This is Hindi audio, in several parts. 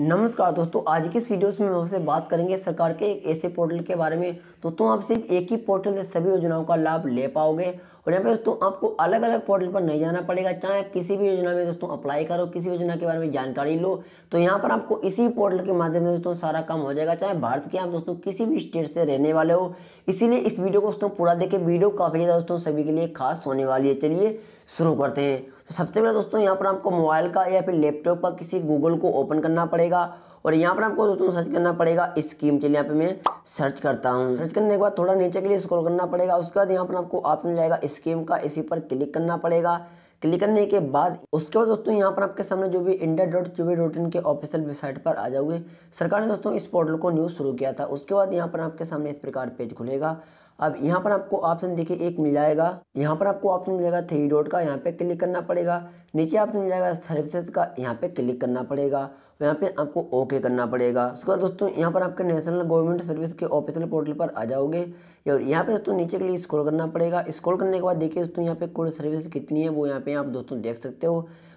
नमस्कार दोस्तों आज की इस वीडियो में हम आपसे बात करेंगे सरकार के एक ऐसे पोर्टल के बारे में दोस्तों आप सिर्फ एक ही पोर्टल से सभी योजनाओं का लाभ ले पाओगे और यहाँ पे दोस्तों आपको अलग अलग पोर्टल पर नहीं जाना पड़ेगा चाहे आप किसी भी योजना में दोस्तों अप्लाई करो किसी योजना के बारे में जानकारी लो तो यहाँ पर आपको इसी पोर्टल के माध्यम से दोस्तों सारा काम हो जाएगा चाहे भारत के आप दोस्तों किसी भी स्टेट से रहने वाले हो इसीलिए इस वीडियो को दोस्तों पूरा देखें वीडियो काफ़ी ज़्यादा दोस्तों सभी के लिए खास होने वाली है चलिए शुरू करते हैं तो सबसे पहले दोस्तों यहाँ पर आपको मोबाइल का या फिर लैपटॉप का किसी गूगल को ओपन करना पड़ेगा और यहाँ पर आपको दोस्तों सर्च करना पड़ेगा स्कीम चलिए यहाँ पे मैं सर्च करता हूँ सर्च करने के बाद थोड़ा नीचे के लिए स्क्रॉल करना पड़ेगा उसके बाद यहाँ पर आपको ऑप्शन जाएगा स्कीम का इसी पर क्लिक करना पड़ेगा क्लिक करने के बाद उसके बाद दोस्तों यहाँ पर आपके सामने जो भी India dot G V dot in के ऑफिशियल वेबसाइट पर आ जाओगे सरकार ने दोस्तों इस पोर्टल को न्यूज़ शुरू किया था उसके बाद यहाँ पर आपके सामने इस प्रकार पेज खुलेगा अब यहाँ पर आपको ऑप्शन देखिए एक मिल जाएगा यहाँ पर आपको ऑप्शन मिल जाएगा थ्री डॉट का यहाँ पे क्लिक करना पड़ेगा नीचे ऑप्शन मिल जाएगा सर्विसेज का यहाँ पे क्लिक करना पड़ेगा तो यहाँ पे आपको ओके करना पड़ेगा उसके बाद दोस्तों यहाँ पर आपके नेशनल गवर्नमेंट सर्विस के ऑफिशियल पोर्टल पर आ जाओगे और यहाँ पे दोस्तों नीचे के लिए स्क्रॉल करना पड़ेगा स्क्रॉल करने के बाद देखिए दोस्तों यहाँ पे कुल सर्विस कितनी है वो यहाँ पे आप दोस्तों देख सकते हो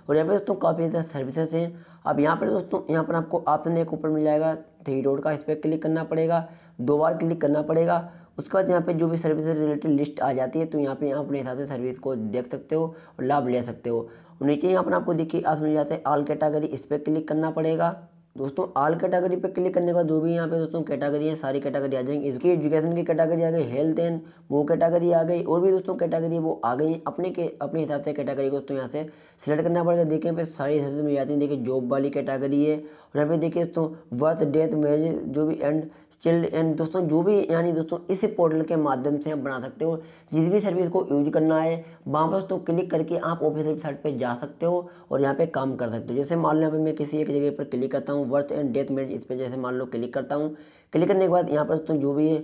और यहाँ पे दोस्तों काफ़ी ज़्यादा सर्विसेज हैं अब यहाँ पर दोस्तों यहाँ पर आपको ऑप्शन एक ऊपर मिल जाएगा थ्री डॉट का इस पर क्लिक करना पड़ेगा दो बार क्लिक करना पड़ेगा उसके बाद यहाँ पे जो भी सर्विस रिलेटेड लिस्ट आ जाती है तो यहाँ पे आप अपने हिसाब से सर्विस को देख सकते हो और लाभ ले सकते हो नीचे यहाँ पर आपको देखिए आप समझ जाते हैं ऑल कैटागरी इस पर क्लिक करना पड़ेगा दोस्तों आल कैटेगरी पे क्लिक करने का जो भी यहाँ पे दोस्तों कैटेगरी है सारी कैटेगरी आ जाएंगी इसकी एजुकेशन की कैटेगरी आ गई हेल्थ एंड वो कैटेगरी आ गई और भी दोस्तों कैटेगरी वो आ गई अपने के अपने हिसाब से कैटेगरी को दोस्तों यहाँ से सिलेक्ट करना पड़ेगा देखिए पे सारी हिसाब से मिल जाती है देखिए जॉब वाली कैटेगरी है और यहाँ पे देखिए दोस्तों बर्थ डेथ मैरिज जो भी एंड चिल्ड एंड दोस्तों जो भी यानी दोस्तों इस पोर्टल के माध्यम से आप बना सकते हो जिस भी सर्विस को यूज करना है वहाँ पर दोस्तों क्लिक करके आप ऑफिस वेबसाइट पर जा सकते हो और यहाँ पर काम कर सकते हो जैसे मान लो यहाँ मैं किसी एक जगह पर क्लिक करता हूँ बर्थ एंड डेथ मेरे इस पर जैसे मान लो क्लिक करता हूँ क्लिक करने के बाद यहाँ पर तो जो भी है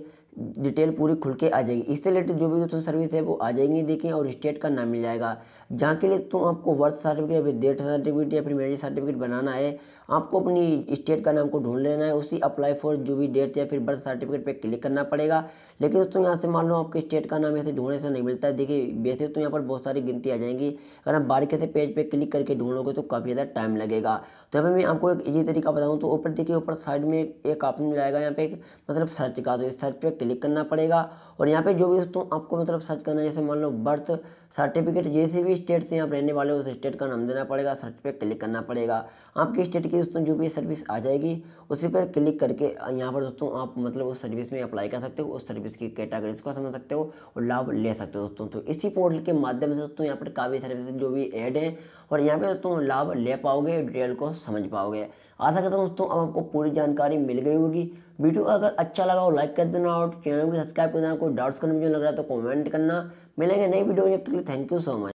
डिटेल पूरी खुल के आ जाएगी इससे रिलेटेड जो भी दोस्तों सर्विस है वो आ जाएंगी देखें और स्टेट का नाम मिल जाएगा जहाँ के लिए तुम आपको बर्थ सर्टिफिकेट या फिर डेट सर्टिफिकेट या फिर मैरिज सर्टिफिकेट बनाना है आपको अपनी स्टेट का नाम को ढूंढ लेना है उसी अप्लाई फॉर जो भी डेट या फिर बर्थ सर्टिफिकेट पे क्लिक करना पड़ेगा लेकिन दोस्तों यहाँ से मान लो आपके स्टेट का नाम ऐसे ढूंढने से नहीं मिलता है देखिए वैसे तो यहाँ पर बहुत सारी गिनती आ जाएंगी अगर आप बारीकी से पेज पे क्लिक करके ढूंढोगे तो काफ़ी ज़्यादा टाइम लगेगा तो यहाँ मैं आपको एक ईजी तरीका बताऊँ तो ऊपर देखिए ऊपर साइड में एक ऑप्शन मिल जाएगा यहाँ पे मतलब सर्च का तो इस सर्च पर क्लिक करना पड़ेगा और यहाँ पर जो भी दोस्तों आपको मतलब सर्च करना जैसे मान लो बर्थ सर्टिफिकेट जैसे भी स्टेट से आप रहने वाले हो उस स्टेट का नाम देना पड़ेगा सर्च पे क्लिक करना पड़ेगा आपके स्टेट की दोस्तों जो भी सर्विस आ जाएगी उसी पर क्लिक करके यहाँ पर दोस्तों आप मतलब उस सर्विस में अप्लाई कर सकते हो उस सर्विस की कैटागरीज को समझ सकते हो और लाभ ले सकते हो दोस्तों तो इसी पोर्टल के माध्यम से दोस्तों यहाँ पर काफ़ी सर्विस जो भी एड है और यहाँ पर दोस्तों लाभ ले पाओगे डिटेल को समझ पाओगे आशा करता हूँ दोस्तों अब आपको पूरी जानकारी मिल गई होगी वीडियो अगर अच्छा लगा हो लाइक कर देना और चैनल को सब्सक्राइब कर देना कोई डाउट्स करने मुझे लग रहा है तो कमेंट करना मिलेंगे नई वीडियो में जब तक थैंक यू सो मच